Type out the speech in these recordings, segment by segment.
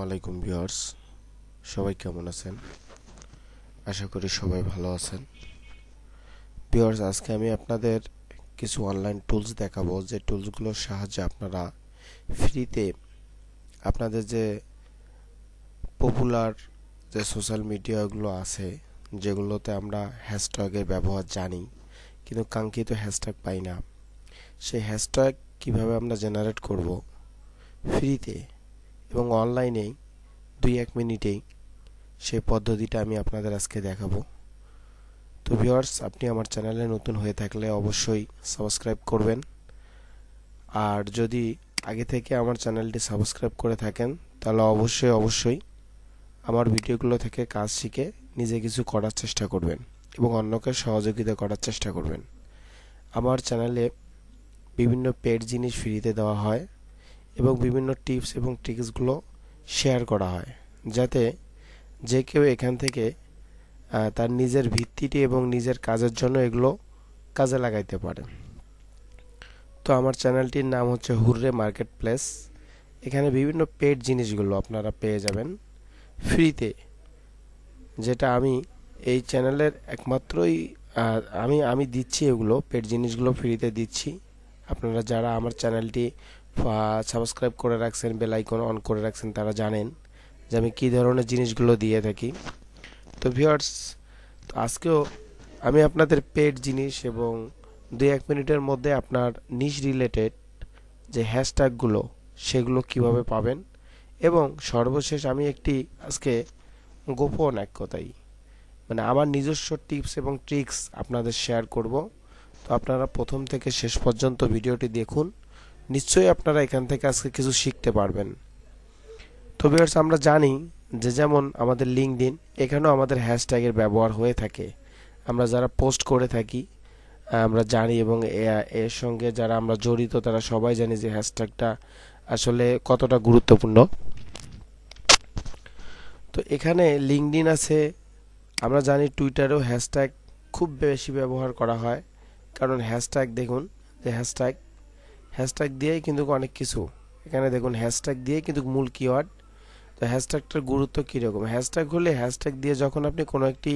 আসসালামাইকুম ভিউয়ার্স সবাই কেমন আছেন আশা করি সবাই ভালো আছেন ভিউয়ার্স আজকে আমি আপনাদের কিছু অনলাইন টুলস দেখাবো যে টুলসগুলোর সাহায্যে আপনারা ফ্রিতে আপনাদের যে পপুলার যে সোশ্যাল মিডিয়াগুলো আছে যেগুলোতে আমরা হ্যাশট্যাগের ব্যবহার জানি কিন্তু কাঙ্ক্ষিত হ্যাশট্যাগ পাই না সেই হ্যাশট্যাগ কিভাবে আমরা জেনারেট করব ফ্রিতে এবং অনলাইনেই দুই এক মিনিটেই সেই পদ্ধতিটা আমি আপনাদের আজকে দেখাবো তো ভিওয়ার্স আপনি আমার চ্যানেলে নতুন হয়ে থাকলে অবশ্যই সাবস্ক্রাইব করবেন আর যদি আগে থেকে আমার চ্যানেলটি সাবস্ক্রাইব করে থাকেন তাহলে অবশ্যই অবশ্যই আমার ভিডিওগুলো থেকে কাজ শিখে নিজে কিছু করার চেষ্টা করবেন এবং অন্যকে সহযোগিতা করার চেষ্টা করবেন আমার চ্যানেলে বিভিন্ন পেড জিনিস ফ্রিতে দেওয়া হয় এবং বিভিন্ন টিপস এবং ট্রিক্সগুলো শেয়ার করা হয় যাতে যে কেউ এখান থেকে তার নিজের ভিত্তিটি এবং নিজের কাজের জন্য এগুলো কাজে লাগাইতে পারে তো আমার চ্যানেলটির নাম হচ্ছে হুররে মার্কেট প্লেস এখানে বিভিন্ন পেড জিনিসগুলো আপনারা পেয়ে যাবেন ফ্রিতে যেটা আমি এই চ্যানেলের একমাত্রই আমি আমি দিচ্ছি এগুলো পেড জিনিসগুলো ফ্রিতে দিচ্ছি আপনারা যারা আমার চ্যানেলটি সাবস্ক্রাইব করে রাখছেন বেল আইকন অন করে রাখছেন তারা জানেন যে আমি কী ধরনের জিনিসগুলো দিয়ে থাকি তো ভিউয়ার্স তো আজকেও আমি আপনাদের পেড জিনিস এবং দুই এক মিনিটের মধ্যে আপনার নিজ রিলেটেড যে হ্যাশট্যাগুলো সেগুলো কিভাবে পাবেন এবং সর্বশেষ আমি একটি আজকে গোপন এক কথাই মানে আমার নিজস্ব টিপস এবং ট্রিক্স আপনাদের শেয়ার করব তো আপনারা প্রথম থেকে শেষ পর্যন্ত ভিডিওটি দেখুন নিশ্চয়ই আপনারা এখান থেকে আজকে কিছু শিখতে পারবেন তো বিয়ার্স আমরা জানি যে যেমন আমাদের লিঙ্কডিন এখানেও আমাদের হ্যাশট্যাগের ব্যবহার হয়ে থাকে আমরা যারা পোস্ট করে থাকি আমরা জানি এবং এর সঙ্গে যারা আমরা জড়িত তারা সবাই জানি যে হ্যাশট্যাগটা আসলে কতটা গুরুত্বপূর্ণ তো এখানে লিঙ্কডিন আছে আমরা জানি টুইটারেও হ্যাশট্যাগ খুব বেশি ব্যবহার করা হয় কারণ হ্যাশট্যাগ দেখুন যে হ্যাশট্যাগ হ্যাশট্যাগ দিয়েই কিন্তু অনেক কিছু এখানে দেখুন হ্যাশট্যাগ দিয়ে কিন্তু মূল কিওয়ার্ড তো হ্যাশট্যাগটার গুরুত্ব কীরকম হ্যাশট্যাগ হলে হ্যাশট্যাগ দিয়ে যখন আপনি কোনো একটি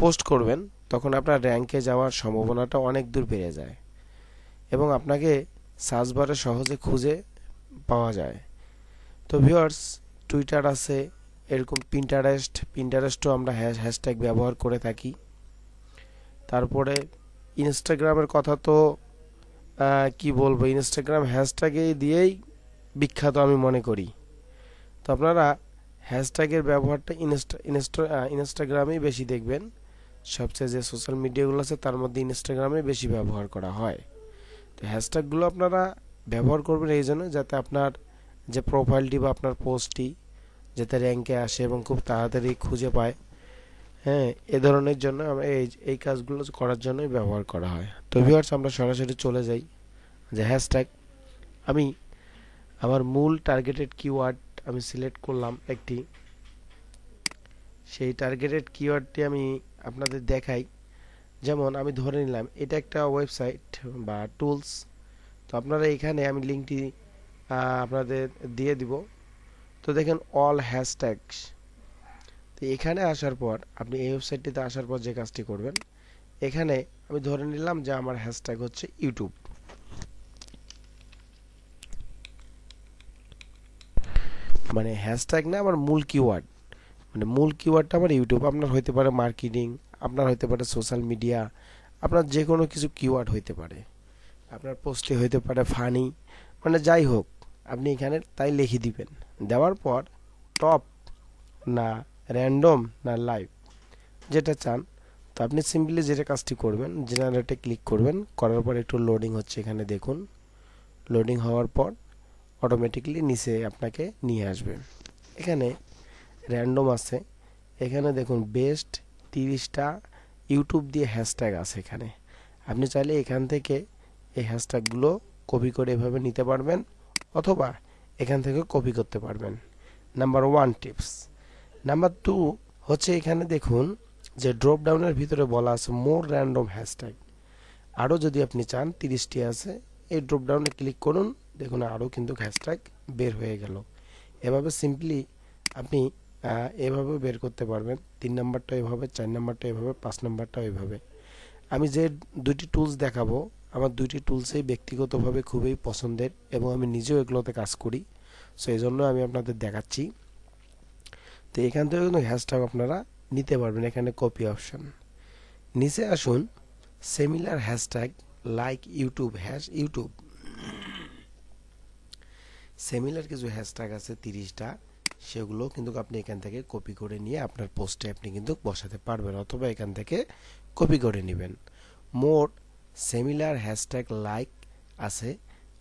পোস্ট করবেন তখন আপনার র্যাঙ্কে যাওয়ার সম্ভাবনাটা অনেক দূর বেড়ে যায় এবং আপনাকে সার্চ বারে সহজে খুঁজে পাওয়া যায় তো ভিওয়ার্স টুইটার আছে এরকম পিন্টারেস্ট পিন্টারেস্টও আমরা হ্যাশট্যাগ ব্যবহার করে থাকি তারপরে ইনস্টাগ্রামের কথা তো কি বলবো ইনস্টাগ্রাম হ্যাশট্যাগে দিয়েই বিখ্যাত আমি মনে করি তো আপনারা হ্যাশট্যাগের ব্যবহারটা ইনস্টা ইনস্টা ইনস্টাগ্রামেই বেশি দেখবেন সবচেয়ে যে সোশ্যাল মিডিয়াগুলো আছে তার মধ্যে ইনস্টাগ্রামে বেশি ব্যবহার করা হয় তো হ্যাশট্যাগুলো আপনারা ব্যবহার করবেন এই জন্য যাতে আপনার যে প্রোফাইলটি বা আপনার পোস্টটি যাতে র্যাঙ্কে আসে এবং খুব তাড়াতাড়ি খুঁজে পায় হ্যাঁ এ ধরনের জন্য আমরা এই এই কাজগুলো করার জন্যই ব্যবহার করা হয় তো ভিওয়ার্স আমরা সরাসরি চলে যাই যে হ্যাশট্যাগ আমি আমার মূল টার্গেটেড কিওয়ার্ড আমি সিলেক্ট করলাম একটি সেই টার্গেটেড কিওয়ার্ডটি আমি আপনাদের দেখাই যেমন আমি ধরে নিলাম এটা একটা ওয়েবসাইট বা টুলস তো আপনারা এখানে আমি লিঙ্কটি আপনাদের দিয়ে দিব তো দেখেন অল হ্যাশট্যাগস তো এখানে আসার পর আপনি এই ওয়েবসাইটটিতে আসার পর যে কাজটি করবেন এখানে আমি ধরে নিলাম যে আমার হ্যাশট্যাগ হচ্ছে ইউটিউব মানে হ্যাশট্যাগ না আমার মূল কিওয়ার্ড মানে মূল কিওয়ার্ডটা আমার ইউটিউব আপনার হইতে পারে মার্কেটিং আপনার হইতে পারে সোশ্যাল মিডিয়া আপনার যে কোনো কিছু কিওয়ার্ড হইতে পারে আপনার পোস্টে হইতে পারে ফানি মানে যাই হোক আপনি এখানে তাই লিখে দিবেন দেওয়ার পর টপ না র্যান্ডম না লাইভ যেটা চান তো আপনি সিম্পলি যেটা কাজটি করবেন জেনারেটে ক্লিক করবেন করার পর একটু লোডিং হচ্ছে এখানে দেখুন লোডিং হওয়ার পর অটোমেটিকলি নিচে আপনাকে নিয়ে আসবে এখানে র্যান্ডম আছে এখানে দেখুন বেস্ট তিরিশটা ইউটিউব দিয়ে হ্যাশট্যাগ আছে এখানে আপনি চাইলে এখান থেকে এই হ্যাশট্যাগুলো কপি করে এভাবে নিতে পারবেন অথবা এখান থেকে কপি করতে পারবেন number one tips number two হচ্ছে এখানে দেখুন যে ড্রপ ডাউনের ভিতরে বলা আছে মোর র্যান্ডম হ্যাশট্যাগ আরও যদি আপনি চান তিরিশটি আছে এই ড্রপ ডাউনে ক্লিক করুন দেখুন আরও কিন্তু হ্যাশট্যাগ বের হয়ে গেল এভাবে সিম্পলি আপনি এভাবে বের করতে পারবেন তিন নাম্বারটা এভাবে চার নাম্বারটা এভাবে পাঁচ নাম্বারটা এভাবে আমি যে দুটি টুলস দেখাবো আমার দুইটি টুলসেই ব্যক্তিগতভাবে খুবই পছন্দের এবং আমি নিজেও এগুলোতে কাজ করি সো এই জন্য আমি আপনাদের দেখাচ্ছি তো এখান থেকে কিন্তু হ্যাশট্যাগ আপনারা নিতে পারবেন এখানে কপি অপশন নিচে আসুন similar hashtag like YouTube hash YouTube similar কিছু হ্যাশট্যাগ আছে তিরিশটা সেগুলো কিন্তু আপনি এখান থেকে কপি করে নিয়ে আপনার পোস্টে আপনি কিন্তু বসাতে পারবেন অথবা এখান থেকে কপি করে নেবেন মোট সেমিলার হ্যাশট্যাগ লাইক আছে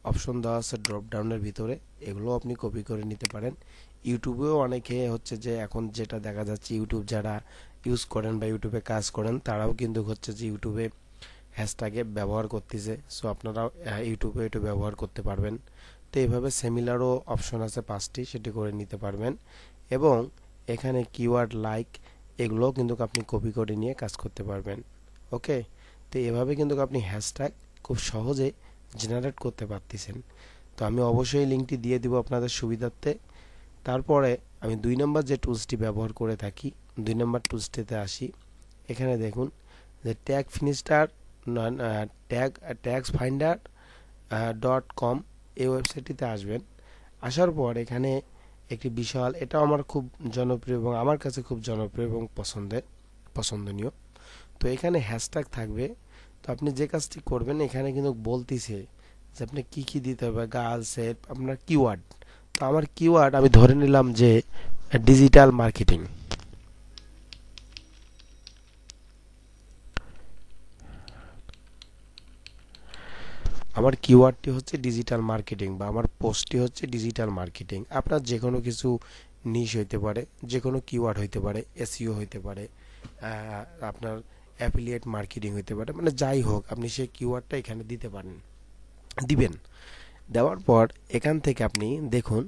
অপশন দেওয়া আছে ড্রপডাউনের ভিতরে এগুলো আপনি কপি করে নিতে পারেন ইউটিউবেও অনেকে হচ্ছে যে এখন যেটা দেখা যাচ্ছে ইউটিউব যারা ইউজ করেন বা ইউটিউবে কাজ করেন তারাও কিন্তু হচ্ছে যে ইউটিউবে হ্যাশট্যাগে ব্যবহার করতেছে সো আপনারাও ইউটিউবে এটা ব্যবহার করতে পারবেন তো এইভাবে সেমিলারও অপশন আছে পাঁচটি সেটি করে নিতে পারবেন এবং এখানে কিওয়ার্ড লাইক এগুলোও কিন্তু আপনি কপি করে নিয়ে কাজ করতে পারবেন ওকে তো এভাবে কিন্তু আপনি হ্যাশট্যাগ খুব সহজে জেনারেট করতে পারতেছেন তো আমি অবশ্যই লিঙ্কটি দিয়ে দিব আপনাদের সুবিধার্থে তারপরে আমি দুই নম্বর যে টুলসটি ব্যবহার করে থাকি দুই নম্বর টুলসটিতে আসি এখানে দেখুন যে ট্যাগ ফিনিস্টার tag tax finder dot com এই ওয়েবসাইটটিতে আসবেন আসার পর এখানে একটি বিশাল এটা আমার খুব জনপ্রিয় এবং আমার কাছে খুব জনপ্রিয় এবং পছন্দের পছন্দনীয় তো এখানে হ্যাশট্যাগ থাকবে তো আপনি যে কাজটি করবেন এখানে কিন্তু বলতিছে যে আপনি কি কি দিতে হবে গার্লসের আপনার কিওয়ার্ড তো আমার কিওয়ার্ড আমি ধরে নিলাম যে ডিজিটাল মার্কেটিং আমার কিওয়ার্ডটি হচ্ছে ডিজিটাল মার্কেটিং বা আমার পোস্টটি হচ্ছে ডিজিটাল মার্কেটিং আপনার যে কোনো কিছু নিশ হইতে পারে যে কোনো কিওয়ার্ড হইতে পারে এসইও e হইতে পারে আপনার অ্যাফিলিয়েট মার্কেটিং হইতে পারে মানে যাই হোক আপনি সেই কিওয়ার্ডটা এখানে দিতে পারেন দিবেন দেওয়ার পর এখান থেকে আপনি দেখুন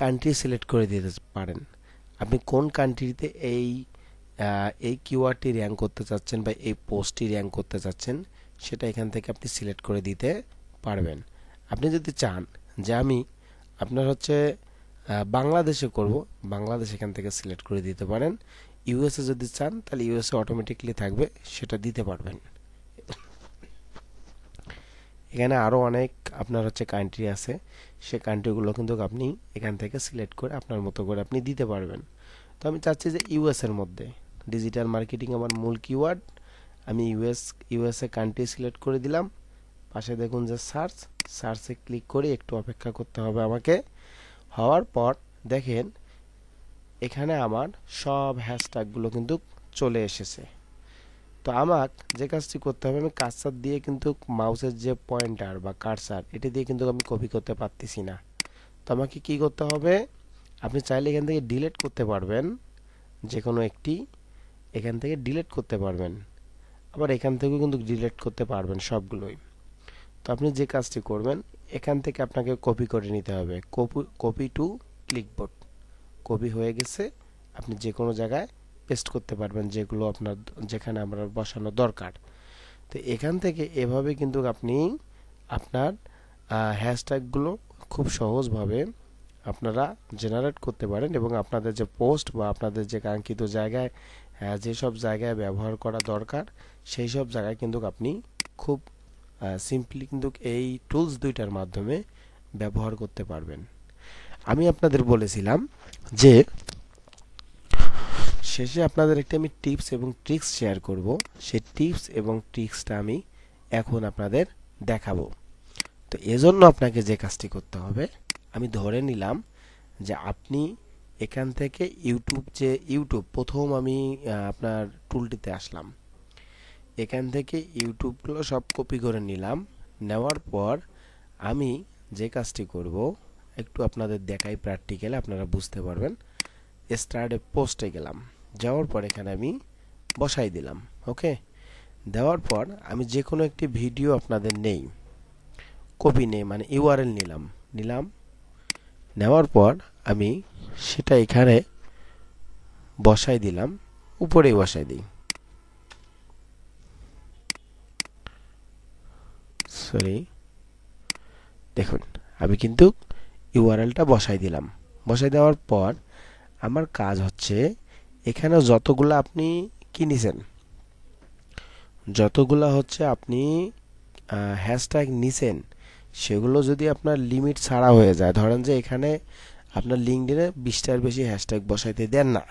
কান্ট্রি সিলেক্ট করে দিতে পারেন আপনি কোন কান্ট্রিতে এই এই কিউআরটি র্যাঙ্ক করতে চাচ্ছেন বা এই পোস্টটি র্যাঙ্ক করতে চাচ্ছেন সেটা এখান থেকে আপনি সিলেক্ট করে দিতে পারবেন আপনি যদি চান যে আমি আপনার হচ্ছে বাংলাদেশে করব বাংলাদেশ এখান থেকে সিলেক্ট করে দিতে পারেন ইউএসএ যদি চান তাহলে ইউএসএ অটোমেটিকলি থাকবে সেটা দিতে পারবেন এখানে আরও অনেক আপনার হচ্ছে কান্ট্রি আছে সে কান্ট্রিগুলো কিন্তু আপনি এখান থেকে সিলেক্ট করে আপনার মতো করে আপনি দিতে পারবেন তো আমি চাচ্ছি যে ইউএসের মধ্যে ডিজিটাল মার্কেটিং আমার মূল কিওয়ার্ড আমি ইউএস ইউএসএ কান্ট্রি সিলেক্ট করে দিলাম পাশে দেখুন যে সার্চ সার্চে ক্লিক করে একটু অপেক্ষা করতে হবে আমাকে হওয়ার পর দেখেন এখানে আমার সব হ্যাশট্যাগুলো কিন্তু চলে এসেছে তো আমার যে কাজটি করতে হবে আমি কার্সার দিয়ে কিন্তু মাউসের যে পয়েন্টার বা কার্সার এটি দিয়ে কিন্তু আমি কপি করতে পারতেছি না তো আমাকে কী করতে হবে আপনি চাইলে এখান থেকে ডিলেট করতে পারবেন যে কোনো একটি এখান থেকে ডিলেট করতে পারবেন আবার এখান থেকেও কিন্তু ডিলেট করতে পারবেন সবগুলোই তো আপনি যে কাজটি করবেন এখান থেকে আপনাকে কপি করে নিতে হবে copy copy to clipboard copy হয়ে গেছে আপনি যে কোনো জায়গায় পেস্ট করতে পারবেন যেগুলো আপনার যেখানে আমরা বসানো দরকার তো এখান থেকে এভাবে কিন্তু আপনি আপনার হ্যাশট্যাগুলো খুব সহজভাবে আপনারা জেনারেট করতে পারেন এবং আপনাদের যে পোস্ট বা আপনাদের যে কাঙ্ক্ষিত জায়গায় যেসব জায়গায় ব্যবহার করা দরকার সেই সব জায়গায় কিন্তু আপনি খুব সিম্পলি কিন্তু এই টুলস দুইটার মাধ্যমে ব্যবহার করতে পারবেন আমি আপনাদের বলেছিলাম যে শেষে আপনাদের একটি আমি টিপস এবং ট্রিক্স শেয়ার করব সেই টিপস এবং ট্রিক্সটা আমি এখন আপনাদের দেখাবো তো এজন্য আপনাকে যে কাজটি করতে হবে আমি ধরে নিলাম যে আপনি এখান থেকে ইউটিউব যে ইউটিউব প্রথম আমি আপনার টুলটিতে আসলাম এখান থেকে ইউটিউবগুলো সব কপি করে নিলাম নেওয়ার পর আমি যে কাজটি করব একটু আপনাদের দেখাই প্র্যাকটিক্যালে আপনারা বুঝতে পারবেন স্টার্টে পোস্টে গেলাম যাওয়ার পর এখানে আমি বসাই দিলাম ওকে দেওয়ার পর আমি যে কোনো একটি ভিডিও আপনাদের নেই কপি নেই মানে ইউআরএল নিলাম নিলাম নেওয়ার পর আমি সেটা এখানে বসাই দিলাম উপরেই বসাই দিই সরি দেখুন আমি কিন্তু ইউআরএলটা বসাই দিলাম বসাই দেওয়ার পর আমার কাজ হচ্ছে এখানে যতগুলো আপনি কিনেছেন যতগুলো হচ্ছে আপনি হ্যাশট্যাগ নিছেন সেগুলো যদি আপনার লিমিট ছাড়া হয়ে যায় ধরেন যে এখানে আপনার লিঙ্কডিনে বিশটার বেশি হ্যাশট্যাগ বসাইতে দেন না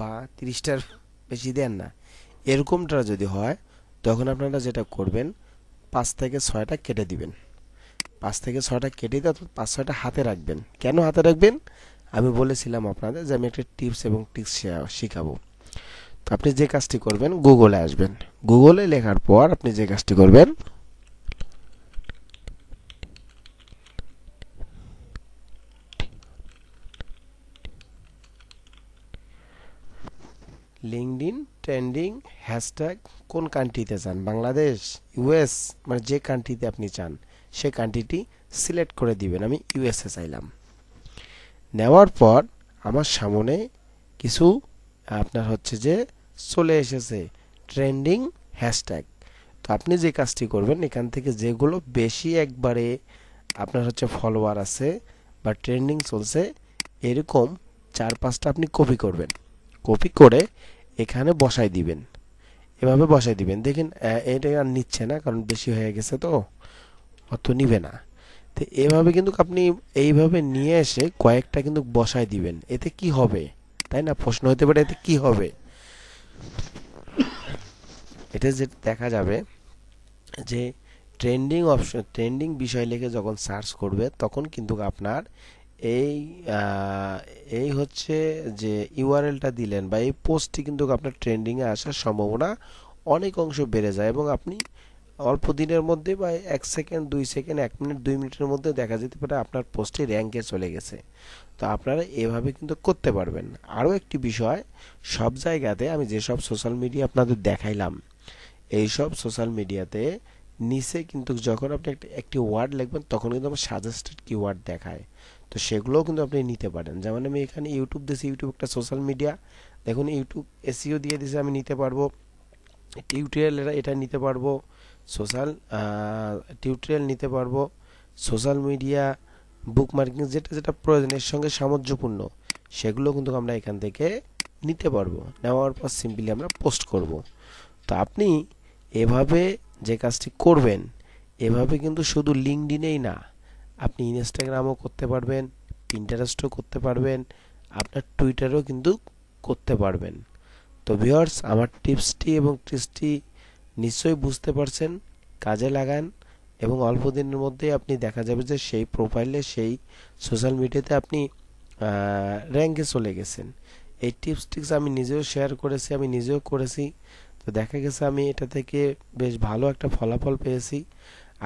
বা তিরিশটার বেশি দেন না এরকমটা যদি হয় তখন আপনারা যেটা করবেন পাঁচ থেকে ছয়টা কেটে দিবেন পাঁচ থেকে ছয়টা কেটে দিয়ে পাঁচ ছয়টা হাতে রাখবেন কেন হাতে রাখবেন আমি বলেছিলাম আপনাদের যে আমি একটা টিপস এবং টিক্স শেখাবো তো আপনি যে কাজটি করবেন গুগলে আসবেন গুগলে লেখার পর আপনি যে কাজটি করবেন লিঙ্কডিন ট্রেন্ডিং হ্যাশট্যাগ কোন কান্ট্রিতে চান বাংলাদেশ ইউএস মানে যে কান্ট্রিতে আপনি চান সে কান্ট্রিটি সিলেক্ট করে দিবেন আমি ইউএসএ চাইলাম নেওয়ার পর আমার সামনে কিছু আপনার হচ্ছে যে চলে এসেছে ট্রেন্ডিং হ্যাশট্যাগ তো আপনি যে কাজটি করবেন এখান থেকে যেগুলো বেশি একবারে আপনার হচ্ছে ফলোয়ার আছে বা ট্রেন্ডিং চলছে এরকম চার পাঁচটা আপনি কপি করবেন কপি করে এখানে বসায় দিবেন এভাবে বসায় দিবেন দেখেন এটা আর নিচ্ছে না কারণ বেশি হয়ে গেছে তো অত নিবে না তো এভাবে কিন্তু আপনি এইভাবে নিয়ে এসে কয়েকটা কিন্তু বসায় দিবেন এতে কি হবে তাই না প্রশ্ন হতে পারে এতে কি হবে এটা যে দেখা যাবে যে ট্রেন্ডিং অপশন ট্রেন্ডিং বিষয় লিখে যখন সার্চ করবে তখন কিন্তু আপনার এই এই হচ্ছে যে ইউআরএলটা দিলেন বা এই পোস্টটি কিন্তু আপনার ট্রেন্ডিংয়ে আসার সম্ভাবনা অনেক অংশ বেড়ে যায় এবং আপনি অল্প দিনের মধ্যে বা এক সেকেন্ড দুই সেকেন্ড এক মিনিট দুই মিনিটের মধ্যে দেখা যেতে পারে আপনার পোস্টে র্যাঙ্কে চলে গেছে তো আপনারা এভাবে কিন্তু করতে পারবেন আরও একটি বিষয় সব জায়গাতে আমি যেসব সোশ্যাল মিডিয়া আপনাদের দেখাইলাম এইসব সোশ্যাল মিডিয়াতে নিচে কিন্তু যখন আপনি একটা একটি ওয়ার্ড লিখবেন তখন কিন্তু আমার সাজেস্টেড কিওয়ার্ড দেখায় তো সেগুলোও কিন্তু আপনি নিতে পারেন যেমন আমি এখানে ইউটিউব দিয়েছি ইউটিউব একটা সোশ্যাল মিডিয়া দেখুন ইউটিউব এসিও দিয়ে দিয়েছে আমি নিতে পারবো টিউটোরিয়াল এটা নিতে পারবো সোশ্যাল টিউটোরিয়াল নিতে পারবো সোশ্যাল মিডিয়া বুক মার্কিং যেটা যেটা প্রয়োজনের সঙ্গে সামঞ্জস্যপূর্ণ সেগুলো কিন্তু আমরা এখান থেকে নিতে পারবো নেওয়ার পর সিম্পলি আমরা পোস্ট করব তো আপনি এভাবে যে কাজটি করবেন এভাবে কিন্তু শুধু লিঙ্কডিনেই না আপনি ইনস্টাগ্রামও করতে পারবেন ইন্টারেস্টও করতে পারবেন আপনার টুইটারও কিন্তু করতে পারবেন তো ভিওর্স আমার টিপসটি এবং ট্রিক্সটি নিশ্চয়ই বুঝতে পারছেন কাজে লাগান এবং অল্প দিনের মধ্যেই আপনি দেখা যাবে যে সেই প্রোফাইলে সেই সোশ্যাল মিডিয়াতে আপনি র্যাঙ্কে চলে গেছেন এই টিপস টিপস আমি নিজেও শেয়ার করেছি আমি নিজেও করেছি তো দেখা গেছে আমি এটা থেকে বেশ ভালো একটা ফলাফল পেয়েছি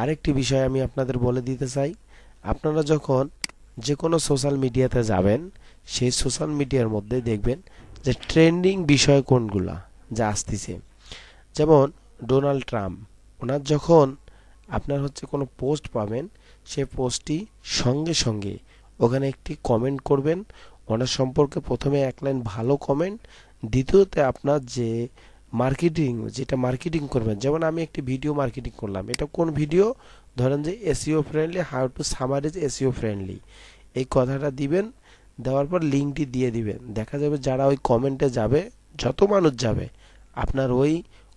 আরেকটি বিষয় আমি আপনাদের বলে দিতে চাই আপনারা যখন যে কোনো সোশ্যাল মিডিয়াতে যাবেন সেই সোশ্যাল মিডিয়ার মধ্যে দেখবেন যে ট্রেন্ডিং বিষয় কোনগুলা যা আসতেছে যেমন ডোনাল্ড ট্রাম্প ওনার যখন আপনার হচ্ছে কোনো পোস্ট পাবেন সে পোস্টটি সঙ্গে সঙ্গে ওখানে একটি কমেন্ট করবেন ওনার সম্পর্কে প্রথমে এক লাইন ভালো কমেন্ট দ্বিতীয়তে আপনার যে মার্কেটিং যেটা মার্কেটিং করবেন যেমন আমি একটি ভিডিও মার্কেটিং করলাম এটা কোন ভিডিও ধরেন যে SEO friendly how to summarize SEO friendly এই কথাটা দিবেন দেওয়ার পর লিঙ্কটি দিয়ে দিবেন দেখা যাবে যারা ওই কমেন্টে যাবে যত মানুষ যাবে আপনার ওই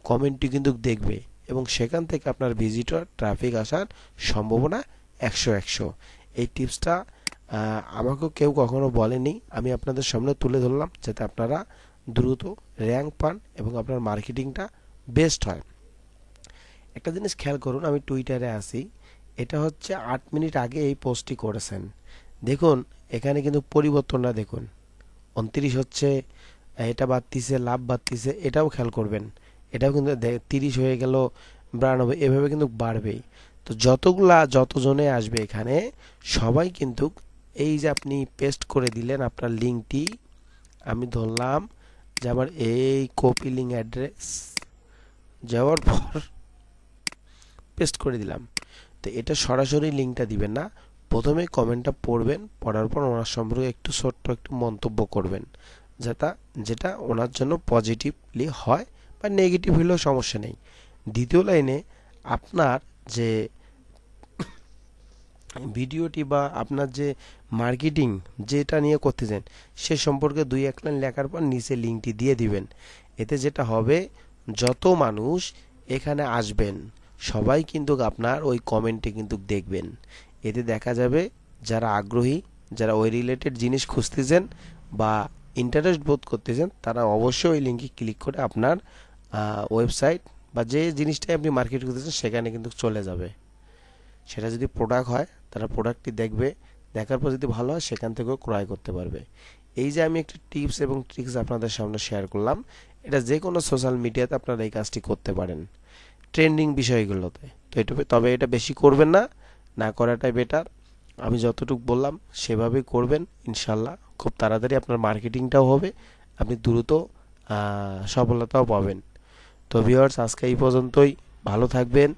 কমেন্টটি কিন্তু দেখবে এবং সেখান থেকে আপনার ভিজিটর ট্রাফিক আসার সম্ভাবনা একশো একশো এই টিপসটা আমাকেও কেউ কখনো বলেনি আমি আপনাদের সামনে তুলে ধরলাম যাতে আপনারা দ্রুত র্যাঙ্ক পান এবং আপনার মার্কেটিংটা বেস্ট হয় একটা জিনিস খেয়াল করুন আমি টুইটারে আসি এটা হচ্ছে আট মিনিট আগে এই পোস্টটি করেছেন দেখুন এখানে কিন্তু পরিবর্তনটা দেখুন উনত্রিশ হচ্ছে এটা বাড়তিছে লাভ বাড়তিছে এটাও খেয়াল করবেন এটাও কিন্তু তিরিশ হয়ে গেল বিরানব্বই এভাবে কিন্তু বাড়বেই তো যতগুলা যতজনে আসবে এখানে সবাই কিন্তু এই যে আপনি পেস্ট করে দিলেন আপনার লিঙ্কটি আমি ধরলাম যে আমার এই কপি লিঙ্ক অ্যাড্রেস যাওয়ার পর পেস্ট করে দিলাম তো এটা সরাসরি লিঙ্কটা দিবেন না প্রথমে কমেন্টটা পড়বেন পড়ার পর ওনার সম্পর্কে একটু ছোট্ট একটু মন্তব্য করবেন যেটা যেটা ওনার জন্য পজিটিভলি হয় বা নেগেটিভ হইলেও সমস্যা নেই দ্বিতীয় লাইনে আপনার যে ভিডিওটি বা আপনার যে মার্কেটিং যেটা নিয়ে করতে চান সে সম্পর্কে দুই এক লাইন লেখার পর নিচে লিঙ্কটি দিয়ে দিবেন এতে যেটা হবে যত মানুষ এখানে আসবেন সবাই কিন্তু আপনার ওই কমেন্টে কিন্তু দেখবেন এতে দেখা যাবে যারা আগ্রহী যারা ওই রিলেটেড জিনিস খুঁজতেছেন বা ইন্টারেস্ট বোধ করতেছেন তারা অবশ্যই ওই লিঙ্কে ক্লিক করে আপনার ওয়েবসাইট বা যে জিনিসটাই আপনি মার্কেট করতেছেন সেখানে কিন্তু চলে যাবে সেটা যদি প্রোডাক্ট হয় তারা প্রোডাক্টটি দেখবে দেখার পর যদি ভালো হয় সেখান থেকেও ক্রয় করতে পারবে এই যে আমি একটি টিপস এবং ট্রিক্স আপনাদের সামনে শেয়ার করলাম এটা যে কোনো সোশ্যাল মিডিয়াতে আপনারা এই কাজটি করতে পারেন ট্রেন্ডিং বিষয়গুলোতে তো এটা তবে এটা বেশি করবেন না না করাটাই বেটার আমি যতটুকু বললাম সেভাবেই করবেন ইনশাল্লাহ খুব তাড়াতাড়ি আপনার মার্কেটিংটাও হবে আপনি দ্রুত সফলতাও পাবেন তো ভিওয়ার্স আজকে এই পর্যন্তই ভালো থাকবেন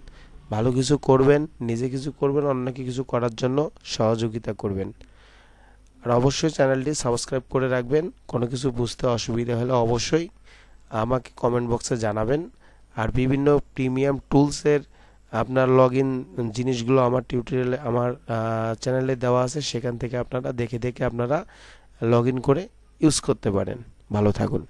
ভালো কিছু করবেন নিজে কিছু করবেন অন্যকে কিছু করার জন্য সহযোগিতা করবেন আর অবশ্যই চ্যানেলটি সাবস্ক্রাইব করে রাখবেন কোনো কিছু বুঝতে অসুবিধা হলে অবশ্যই আমাকে কমেন্ট বক্সে জানাবেন আর বিভিন্ন প্রিমিয়াম টুলসের আপনার লগ ইন জিনিসগুলো আমার টিউটোরিয়ালে আমার চ্যানেলে দেওয়া আছে সেখান থেকে আপনারা দেখে দেখে আপনারা লগ ইন করে ইউজ করতে পারেন ভালো থাকুন